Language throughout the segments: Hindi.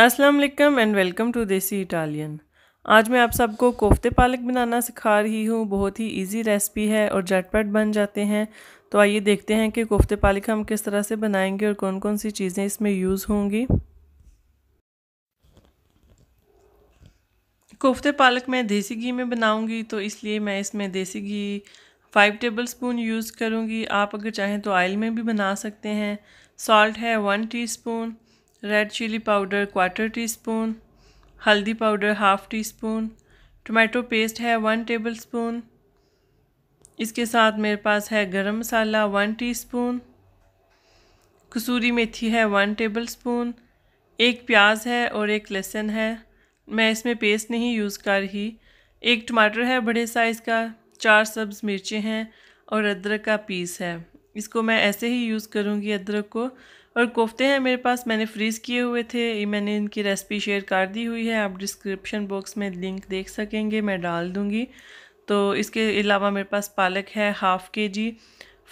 अस्सलाम वालेकुम and welcome to Desi Italian आज मैं आप सबको कोफ्ते पालक बनाना सिखा रही हूँ बहुत ही इजी रेसिपी है और झटपट बन जाते हैं तो आइए देखते हैं कि कोफ्ते पालक हम किस तरह से बनाएंगे और कौन कौन सी चीज़ें इसमें यूज़ होंगी कोफ्ते पालक मैं देसी घी में बनाऊँगी तो इसलिए मैं इसमें देसी घी फ़ाइव टेबल स्पून यूज़ करूँगी आप अगर चाहें तो ऑयल में भी बना सकते हैं सॉल्ट है one spoon red chilli powder quarter teaspoon हल्दी powder half teaspoon tomato paste है वन टेबल स्पून इसके साथ मेरे पास है गरम मसाला वन टीस्पून कसूरी मेथी है वन टेबल स्पून एक प्याज है और एक लहसुन है मैं इसमें पेस्ट नहीं यूज़ कर रही एक टमाटर है बड़े साइज़ का चार सब्ज़ मिर्चें हैं और अदरक का पीस है इसको मैं ऐसे ही यूज़ करूँगी अदरक को और कोफ्ते हैं मेरे पास मैंने फ्रीज़ किए हुए थे मैंने इनकी रेसिपी शेयर कर दी हुई है आप डिस्क्रिप्शन बॉक्स में लिंक देख सकेंगे मैं डाल दूँगी तो इसके अलावा मेरे पास पालक है हाफ़ के जी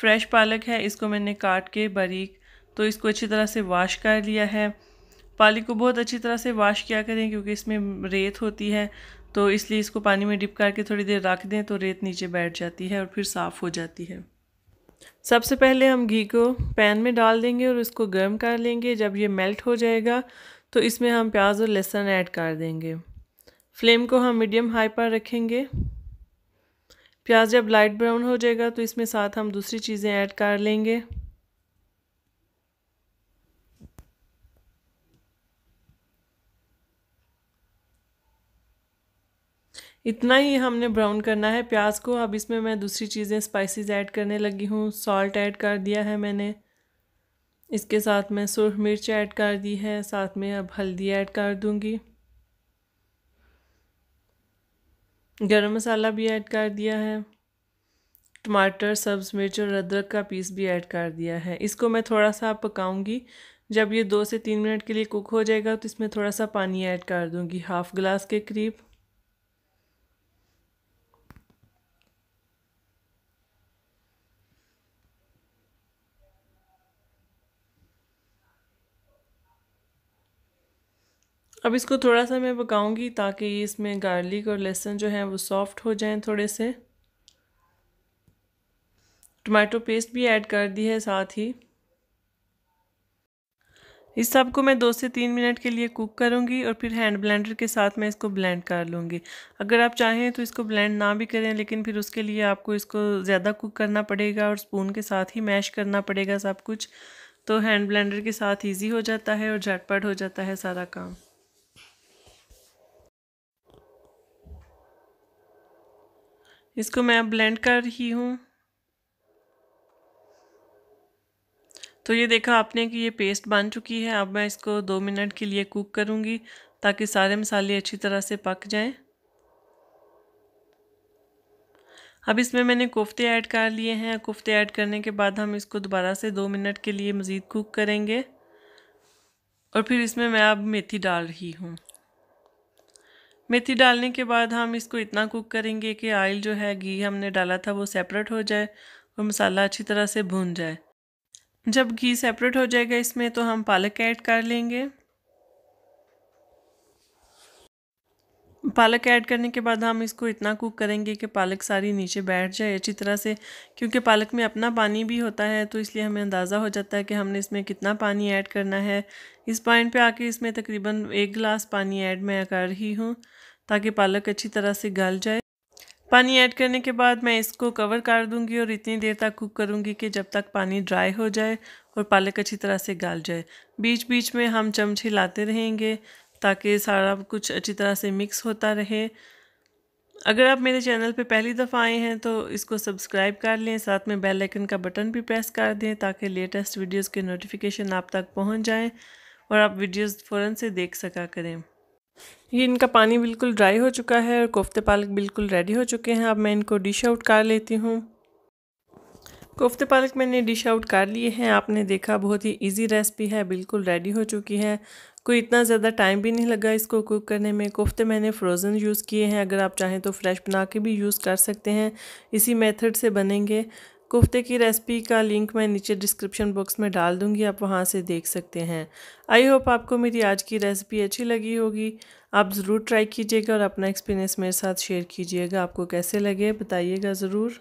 फ्रेश पालक है इसको मैंने काट के बारीक तो इसको अच्छी तरह से वाश कर लिया है पालक को बहुत अच्छी तरह से वाश किया करें क्योंकि इसमें रेत होती है तो इसलिए इसको पानी में डिप करके थोड़ी देर रख दें तो रेत नीचे बैठ जाती है और फिर साफ़ हो जाती है सबसे पहले हम घी को पैन में डाल देंगे और उसको गर्म कर लेंगे जब ये मेल्ट हो जाएगा तो इसमें हम प्याज और लहसुन ऐड कर देंगे फ्लेम को हम मीडियम हाई पर रखेंगे प्याज जब लाइट ब्राउन हो जाएगा तो इसमें साथ हम दूसरी चीज़ें ऐड कर लेंगे इतना ही हमने ब्राउन करना है प्याज को अब इसमें मैं दूसरी चीज़ें स्पाइसेस ऐड करने लगी हूँ सॉल्ट ऐड कर दिया है मैंने इसके साथ मैं सुरख मिर्च ऐड कर दी है साथ में अब हल्दी ऐड कर दूँगी गरम मसाला भी ऐड कर दिया है टमाटर सब्ज़ मिर्च और अदरक का पीस भी ऐड कर दिया है इसको मैं थोड़ा सा पकाऊंगी जब ये दो से तीन मिनट के लिए कुक हो जाएगा तो इसमें थोड़ा सा पानी ऐड कर दूंगी हाफ़ ग्लास के करीब अब इसको थोड़ा सा मैं पकाऊंगी ताकि इसमें गार्लिक और लहसुन जो हैं वो सॉफ्ट हो जाएं थोड़े से टमाटो पेस्ट भी ऐड कर दी है साथ ही इस सब को मैं दो से तीन मिनट के लिए कुक करूंगी और फिर हैंड ब्लेंडर के साथ मैं इसको ब्लेंड कर लूँगी अगर आप चाहें तो इसको ब्लेंड ना भी करें लेकिन फिर उसके लिए आपको इसको ज़्यादा कुक करना पड़ेगा और स्पून के साथ ही मैश करना पड़ेगा सब कुछ तो हैंड ब्लेंडर के साथ ईजी हो जाता है और झटपट हो जाता है सारा काम इसको मैं ब्लेंड कर रही हूँ तो ये देखा आपने कि ये पेस्ट बन चुकी है अब मैं इसको दो मिनट के लिए कुक करूँगी ताकि सारे मसाले अच्छी तरह से पक जाएं अब इसमें मैंने कोफ्ते ऐड कर लिए हैं कोफ्ते ऐड करने के बाद हम इसको दोबारा से दो मिनट के लिए मज़ीद कुक करेंगे और फिर इसमें मैं अब मेथी डाल रही हूँ मेथी डालने के बाद हम इसको इतना कुक करेंगे कि आयल जो है घी हमने डाला था वो सेपरेट हो जाए और मसाला अच्छी तरह से भून जाए जब घी सेपरेट हो जाएगा इसमें तो हम पालक ऐड कर लेंगे पालक ऐड करने के बाद हम इसको इतना कुक करेंगे कि पालक सारी नीचे बैठ जाए अच्छी तरह से क्योंकि पालक में अपना पानी भी होता है तो इसलिए हमें अंदाज़ा हो जाता है कि हमने इसमें कितना पानी ऐड करना है इस पॉइंट पे आके इसमें तकरीबन एक गिलास पानी ऐड मैं कर ही हूँ ताकि पालक अच्छी तरह से गल जाए पानी ऐड करने के बाद मैं इसको कवर कर दूंगी और इतनी देर तक कुक करूंगी कि जब तक पानी ड्राई हो जाए और पालक अच्छी तरह से गाल जाए बीच बीच में हम चमचे लाते रहेंगे ताकि सारा कुछ अच्छी तरह से मिक्स होता रहे अगर आप मेरे चैनल पर पहली दफ़ा आए हैं तो इसको सब्सक्राइब कर लें साथ में बेल आइकन का बटन भी प्रेस कर दें ताकि लेटेस्ट वीडियोस के नोटिफिकेशन आप तक पहुंच जाएं और आप वीडियोस फ़ौरन से देख सका करें ये इनका पानी बिल्कुल ड्राई हो चुका है और कोफ्ते पालक बिल्कुल रेडी हो चुके हैं अब मैं इनको डिश आउट कर लेती हूँ कोफ्ते पालक मैंने डिश आउट कर लिए हैं आपने देखा बहुत ही इजी रेसिपी है बिल्कुल रेडी हो चुकी है कोई इतना ज़्यादा टाइम भी नहीं लगा इसको कुक करने में कोफ्ते मैंने फ्रोज़न यूज़ किए हैं अगर आप चाहें तो फ्रेश बना के भी यूज़ कर सकते हैं इसी मेथड से बनेंगे कोफ्ते की रेसिपी का लिंक मैं नीचे डिस्क्रिप्शन बॉक्स में डाल दूँगी आप वहाँ से देख सकते हैं आई होप आपको मेरी आज की रेसिपी अच्छी लगी होगी आप ज़रूर ट्राई कीजिएगा और अपना एक्सपीरियंस मेरे साथ शेयर कीजिएगा आपको कैसे लगे बताइएगा ज़रूर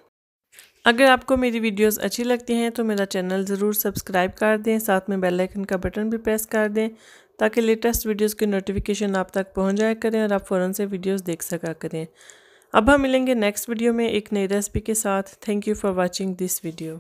अगर आपको मेरी वीडियोस अच्छी लगती हैं तो मेरा चैनल ज़रूर सब्सक्राइब कर दें साथ में बेल आइकन का बटन भी प्रेस कर दें ताकि लेटेस्ट वीडियोस की नोटिफिकेशन आप तक पहुंच जाया करें और आप फ़ौरन से वीडियोस देख सका करें अब हम मिलेंगे नेक्स्ट वीडियो में एक नई रेसिपी के साथ thank you for watching this video